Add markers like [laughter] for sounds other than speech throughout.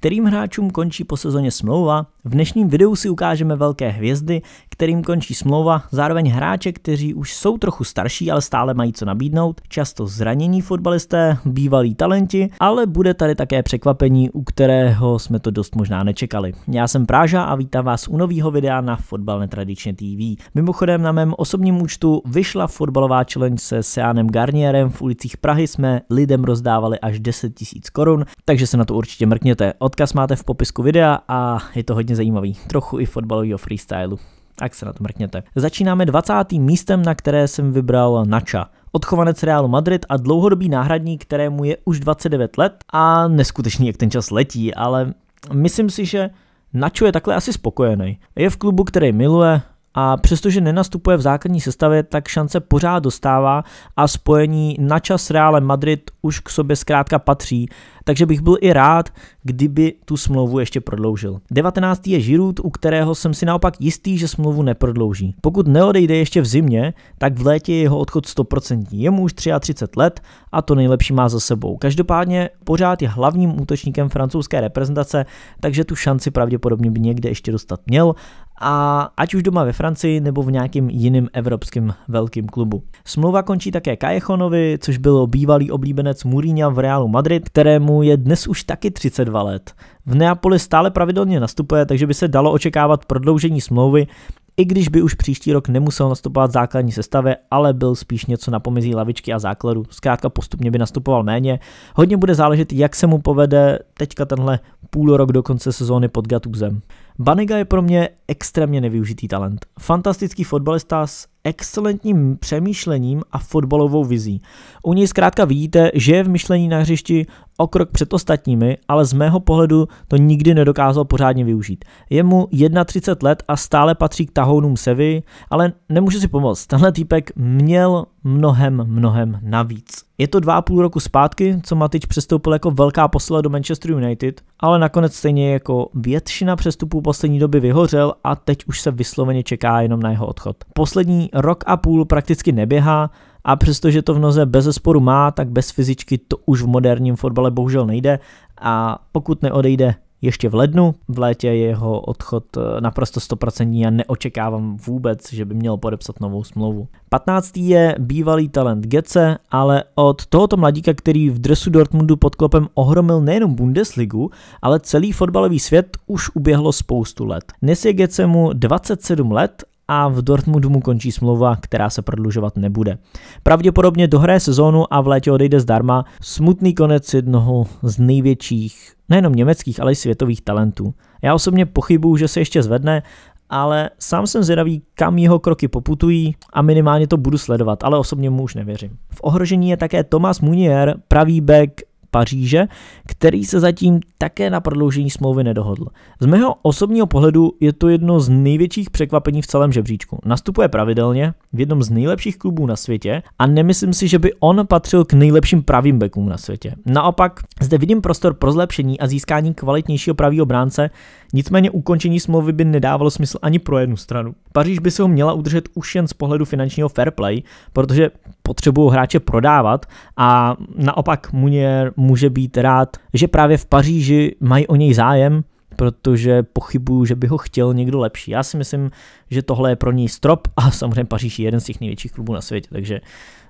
kterým hráčům končí po sezóně smlouva. V dnešním videu si ukážeme velké hvězdy, kterým končí smlouva, zároveň hráče, kteří už jsou trochu starší, ale stále mají co nabídnout, často zranění fotbalisté, bývalí talenti, ale bude tady také překvapení, u kterého jsme to dost možná nečekali. Já jsem Práža a vítám vás u nového videa na Fotbal netradičně TV. Mimochodem na mém osobním účtu vyšla fotbalová challenge se Seanem Garnierem v ulicích Prahy jsme lidem rozdávali až 10 000 korun, takže se na to určitě mrkněte. O Odkaz máte v popisku videa a je to hodně zajímavý. Trochu i fotbalového freestylu. Tak se na to mrkněte. Začínáme 20. místem, na které jsem vybral Nača. Odchovanec Realu Madrid a dlouhodobý náhradník, kterému je už 29 let a neskutečný, jak ten čas letí, ale myslím si, že Nacho je takhle asi spokojený. Je v klubu, který miluje, a přestože nenastupuje v základní sestavě, tak šance pořád dostává a spojení Nacha s Realem Madrid už k sobě zkrátka patří takže bych byl i rád, kdyby tu smlouvu ještě prodloužil. 19. je Žirut, u kterého jsem si naopak jistý, že smlouvu neprodlouží. Pokud neodejde ještě v zimě, tak v létě je jeho odchod 100%. Je mu už 33 let a to nejlepší má za sebou. Každopádně pořád je hlavním útočníkem francouzské reprezentace, takže tu šanci pravděpodobně by někde ještě dostat měl a ať už doma ve Francii nebo v nějakým jiným evropském velkým klubu. Smlouva končí také Kajechonovi, což byl bývalý oblíbenec Mourinha v Realu Madrid, kterému je dnes už taky 32 let. V Neapoli stále pravidelně nastupuje, takže by se dalo očekávat prodloužení smlouvy, i když by už příští rok nemusel nastupovat v základní sestavě, ale byl spíš něco na pomezí lavičky a základu. Zkrátka postupně by nastupoval méně. Hodně bude záležet, jak se mu povede teďka tenhle půl rok do konce sezóny pod Gatuzem. Banega je pro mě extrémně nevyužitý talent. Fantastický fotbalista s excelentním přemýšlením a fotbalovou vizí. U něj zkrátka vidíte, že je v myšlení na hřišti, o krok před ostatními, ale z mého pohledu to nikdy nedokázal pořádně využít. Je mu 31 let a stále patří k tahounům Sevy, ale nemůžu si pomoct. Tenhle týpek měl mnohem, mnohem navíc. Je to dva a půl roku zpátky, co Matič přestoupil jako velká posila do Manchester United, ale nakonec stejně jako většina přestupů poslední doby vyhořel a teď už se vysloveně čeká jenom na jeho odchod. Poslední rok a půl prakticky neběhá, a přestože to v noze bez sporu má, tak bez fyzičky to už v moderním fotbale bohužel nejde. A pokud neodejde ještě v lednu, v létě je jeho odchod eh, naprosto 100% a neočekávám vůbec, že by měl podepsat novou smlouvu. 15. je bývalý talent Gece, ale od tohoto mladíka, který v dresu Dortmundu pod klopem ohromil nejenom Bundesligu, ale celý fotbalový svět už uběhlo spoustu let. Dnes je mu 27 let a v Dortmundu mu končí smlouva, která se prodlužovat nebude. Pravděpodobně dohraje sezónu a v létě odejde zdarma. Smutný konec jednoho z největších, nejenom německých, ale i světových talentů. Já osobně pochybuju, že se ještě zvedne, ale sám jsem zvědavý, kam jeho kroky poputují a minimálně to budu sledovat, ale osobně mu už nevěřím. V ohrožení je také Thomas Munier, pravý back Paříže, který se zatím také na prodloužení smlouvy nedohodl. Z mého osobního pohledu je to jedno z největších překvapení v celém žebříčku. Nastupuje pravidelně v jednom z nejlepších klubů na světě a nemyslím si, že by on patřil k nejlepším pravým bekům na světě. Naopak zde vidím prostor pro zlepšení a získání kvalitnějšího pravého bránce, Nicméně ukončení smlouvy by nedávalo smysl ani pro jednu stranu. Paříž by se ho měla udržet už jen z pohledu finančního fair play, protože potřebují hráče prodávat a naopak Munier může být rád, že právě v Paříži mají o něj zájem, protože pochybuju, že by ho chtěl někdo lepší. Já si myslím, že tohle je pro něj strop a [laughs] samozřejmě Paříž je jeden z těch největších klubů na světě, takže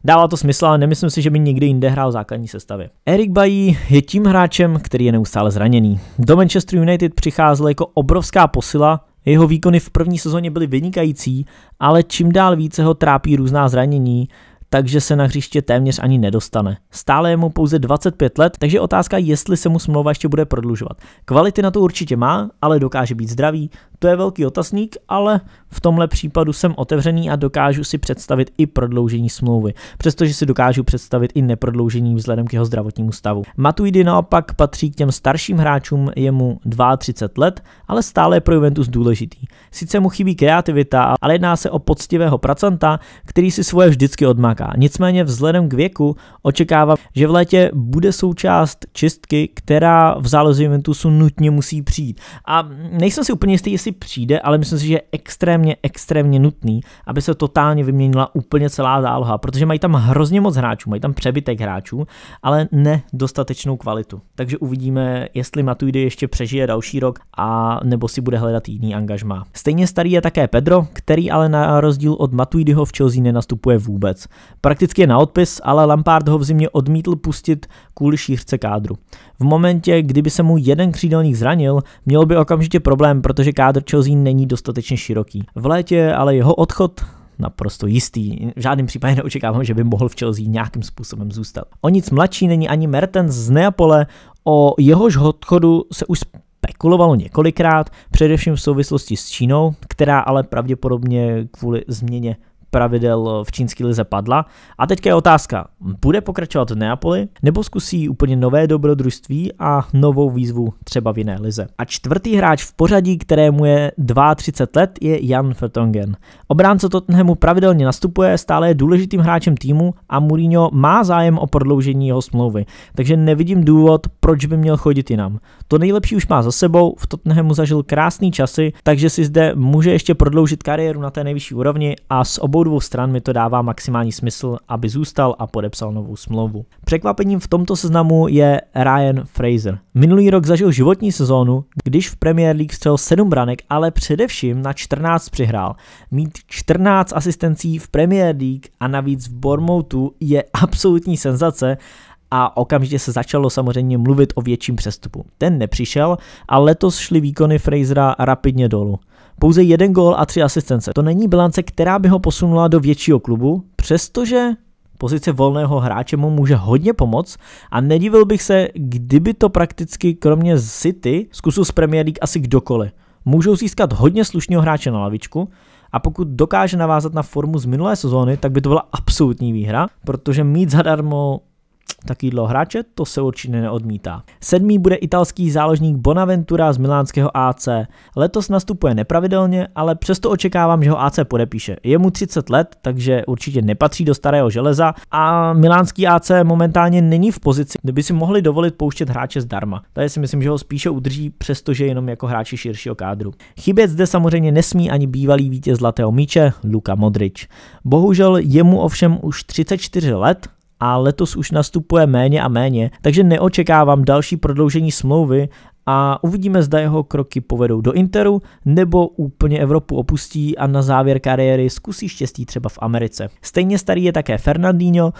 dává to smysl, ale nemyslím si, že by někdy jinde hrál v základní sestavě. Erik Bailly je tím hráčem, který je neustále zraněný. Do Manchester United přicházel jako obrovská posila, jeho výkony v první sezóně byly vynikající, ale čím dál více ho trápí různá zranění, takže se na hřiště téměř ani nedostane. Stále je mu pouze 25 let, takže otázka, jestli se mu smlouva ještě bude prodlužovat. Kvality na to určitě má, ale dokáže být zdravý. To je velký otazník, ale v tomhle případu jsem otevřený a dokážu si představit i prodloužení smlouvy, přestože si dokážu představit i neprodloužení vzhledem k jeho zdravotnímu stavu. Matuidi naopak patří k těm starším hráčům, je mu 32 let, ale stále je pro Juventus důležitý. Sice mu chybí kreativita, ale jedná se o poctivého pracanta, který si svoje vždycky odmá nějaká. Nicméně vzhledem k věku očekávám, že v létě bude součást čistky, která v záloze Juventusu nutně musí přijít. A nejsem si úplně jistý, jestli přijde, ale myslím si, že je extrémně, extrémně nutný, aby se totálně vyměnila úplně celá záloha, protože mají tam hrozně moc hráčů, mají tam přebytek hráčů, ale ne dostatečnou kvalitu. Takže uvidíme, jestli Matuidi ještě přežije další rok a nebo si bude hledat jiný angažma. Stejně starý je také Pedro, který ale na rozdíl od Matuidiho v Chelsea nenastupuje vůbec. Prakticky je na odpis, ale Lampard ho v zimě odmítl pustit kvůli šířce kádru. V momentě, kdyby se mu jeden křídelník zranil, měl by okamžitě problém, protože kádr Chelsea není dostatečně široký. V létě ale jeho odchod naprosto jistý. V žádném případě neočekávám, že by mohl v Chelsea nějakým způsobem zůstat. O nic mladší není ani Mertens z Neapole, o jehož odchodu se už spekulovalo několikrát, především v souvislosti s Čínou, která ale pravděpodobně kvůli změně pravidel v čínské lize padla. A teďka je otázka, bude pokračovat v Neapoli nebo zkusí úplně nové dobrodružství a novou výzvu třeba v jiné lize. A čtvrtý hráč v pořadí, kterému je 32 let, je Jan Vertonghen. Obránce Tottenhamu pravidelně nastupuje, stále je důležitým hráčem týmu a Mourinho má zájem o prodloužení jeho smlouvy, takže nevidím důvod, proč by měl chodit jinam. To nejlepší už má za sebou, v Tottenhamu zažil krásný časy, takže si zde může ještě prodloužit kariéru na té nejvyšší úrovni a s obou obou dvou stran mi to dává maximální smysl, aby zůstal a podepsal novou smlouvu. Překvapením v tomto seznamu je Ryan Fraser. Minulý rok zažil životní sezónu, když v Premier League střel 7 branek, ale především na 14 přihrál. Mít 14 asistencí v Premier League a navíc v Bournemouthu je absolutní senzace a okamžitě se začalo samozřejmě mluvit o větším přestupu. Ten nepřišel a letos šly výkony Frasera rapidně dolů. Pouze jeden gól a tři asistence. To není bilance, která by ho posunula do většího klubu, přestože pozice volného hráče mu může hodně pomoct a nedivil bych se, kdyby to prakticky kromě City zkusil z Premier League asi kdokoliv. Můžou získat hodně slušného hráče na lavičku a pokud dokáže navázat na formu z minulé sezóny, tak by to byla absolutní výhra, protože mít zadarmo Taky dlouho hráče to se určitě neodmítá. Sedmý bude italský záložník Bonaventura z milánského AC. Letos nastupuje nepravidelně, ale přesto očekávám, že ho AC podepíše. Je mu 30 let, takže určitě nepatří do starého železa a milánský AC momentálně není v pozici, kde by si mohli dovolit pouštět hráče zdarma. Tady si myslím, že ho spíše udrží, přestože jenom jako hráči širšího kádru. Chybět zde samozřejmě nesmí ani bývalý vítěz Zlatého míče Luka Modrič. Bohužel jemu ovšem už 34 let, a letos už nastupuje méně a méně, takže neočekávám další prodloužení smlouvy a uvidíme, zda jeho kroky povedou do Interu nebo úplně Evropu opustí a na závěr kariéry zkusí štěstí třeba v Americe. Stejně starý je také Fernandinho,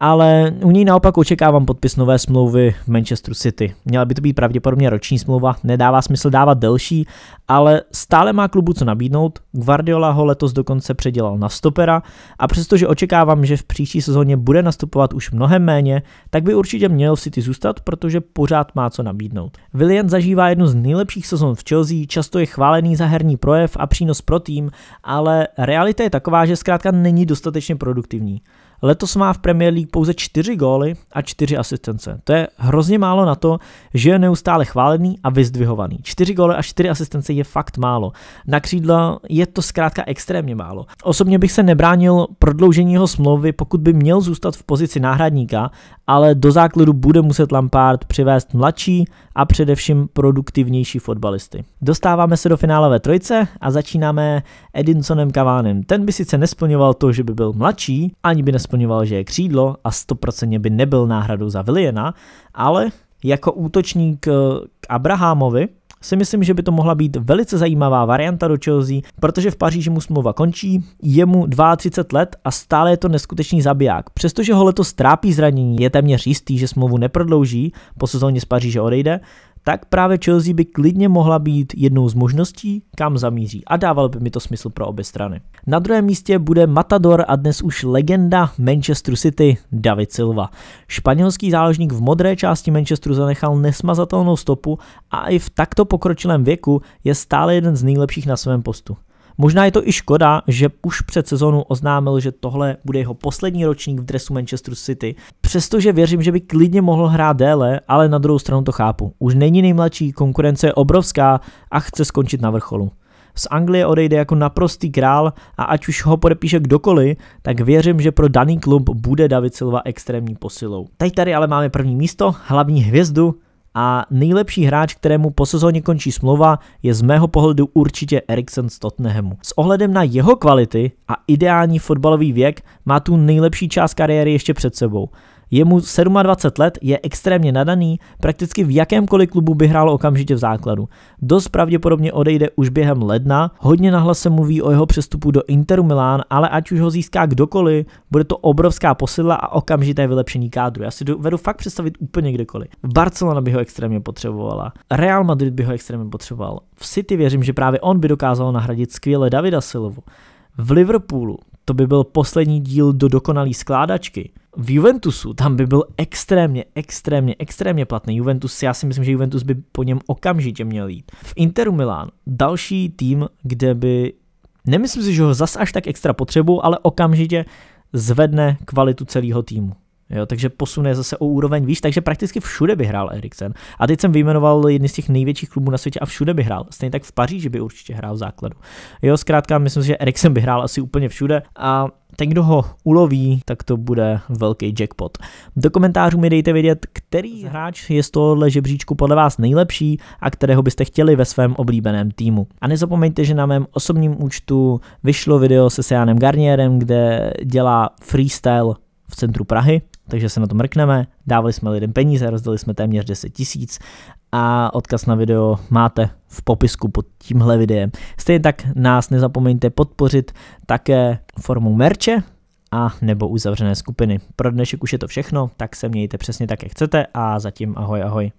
ale u něj naopak očekávám podpis nové smlouvy v Manchesteru City. Měla by to být pravděpodobně roční smlouva, nedává smysl dávat delší, ale stále má klubu co nabídnout. Guardiola ho letos dokonce předělal na stopera a přestože očekávám, že v příští sezóně bude nastupovat už mnohem méně, tak by určitě měl v City zůstat, protože pořád má co nabídnout. Willian zažívá jednu z nejlepších sezon v Chelsea, často je chválený za herní projev a přínos pro tým, ale realita je taková, že zkrátka není dostatečně produktivní. Letos má v Premier League pouze 4 góly a 4 asistence. To je hrozně málo na to, že je neustále chválený a vyzdvihovaný. 4 góly a 4 asistence je fakt málo. Na křídla je to zkrátka extrémně málo. Osobně bych se nebránil prodloužení jeho smlouvy, pokud by měl zůstat v pozici náhradníka, ale do základu bude muset Lampard přivést mladší a především produktivnější fotbalisty. Dostáváme se do finálové trojice a začínáme Edinsonem Cavánem. Ten by sice nesplňoval to, že by byl mladší, ani by nesplňoval nesplňoval, že je křídlo a 100% by nebyl náhradou za Viliena, ale jako útočník eh, k Abrahamovi si myslím, že by to mohla být velice zajímavá varianta do Chelsea, protože v Paříži mu smlouva končí, je mu 32 let a stále je to neskutečný zabiják. Přestože ho letos trápí zranění, je téměř jistý, že smlouvu neprodlouží, po sezóně z Paříže odejde, tak právě Chelsea by klidně mohla být jednou z možností, kam zamíří a dávalo by mi to smysl pro obě strany. Na druhém místě bude Matador a dnes už legenda Manchester City David Silva. Španělský záložník v modré části Manchesteru zanechal nesmazatelnou stopu a i v takto pokročilém věku je stále jeden z nejlepších na svém postu. Možná je to i škoda, že už před sezónou oznámil, že tohle bude jeho poslední ročník v dresu Manchester City. Přestože věřím, že by klidně mohl hrát déle, ale na druhou stranu to chápu. Už není nejmladší, konkurence je obrovská a chce skončit na vrcholu z Anglie odejde jako naprostý král a ať už ho podepíše kdokoliv, tak věřím, že pro daný klub bude David Silva extrémní posilou. Teď tady ale máme první místo, hlavní hvězdu a nejlepší hráč, kterému po sezóně končí smlouva, je z mého pohledu určitě Eriksen z Tottenhamu. S ohledem na jeho kvality a ideální fotbalový věk má tu nejlepší část kariéry ještě před sebou. Je mu 27 let, je extrémně nadaný, prakticky v jakémkoliv klubu by hrál okamžitě v základu. Dost pravděpodobně odejde už během ledna, hodně nahlas se mluví o jeho přestupu do Interu Milán, ale ať už ho získá kdokoliv, bude to obrovská posila a okamžité vylepšení kádru. Já si dovedu fakt představit úplně kdekoliv. Barcelona by ho extrémně potřebovala, Real Madrid by ho extrémně potřeboval. V City věřím, že právě on by dokázal nahradit skvěle Davida Silvu. V Liverpoolu to by byl poslední díl do dokonalý skládačky v Juventusu tam by byl extrémně, extrémně, extrémně platný. Juventus, já si myslím, že Juventus by po něm okamžitě měl jít. V Interu Milán další tým, kde by, nemyslím si, že ho zas až tak extra potřebu, ale okamžitě zvedne kvalitu celého týmu. Jo, takže posune zase o úroveň výš, takže prakticky všude by hrál Eriksen. A teď jsem vyjmenoval jedny z těch největších klubů na světě a všude by hrál. Stejně tak v Paříži by určitě hrál v základu. Jo, zkrátka, myslím si, že Eriksen by hrál asi úplně všude a ten, kdo ho uloví, tak to bude velký jackpot. Do komentářů mi dejte vědět, který hráč je z tohohle žebříčku podle vás nejlepší a kterého byste chtěli ve svém oblíbeném týmu. A nezapomeňte, že na mém osobním účtu vyšlo video se Sejanem Garnierem, kde dělá freestyle v centru Prahy, takže se na to mrkneme. Dávali jsme lidem peníze, rozdali jsme téměř 10 tisíc a odkaz na video máte v popisku pod tímhle videem. Stejně tak nás nezapomeňte podpořit také formou merče, a nebo uzavřené skupiny. Pro dnešek už je to všechno, tak se mějte přesně tak, jak chcete a zatím ahoj ahoj.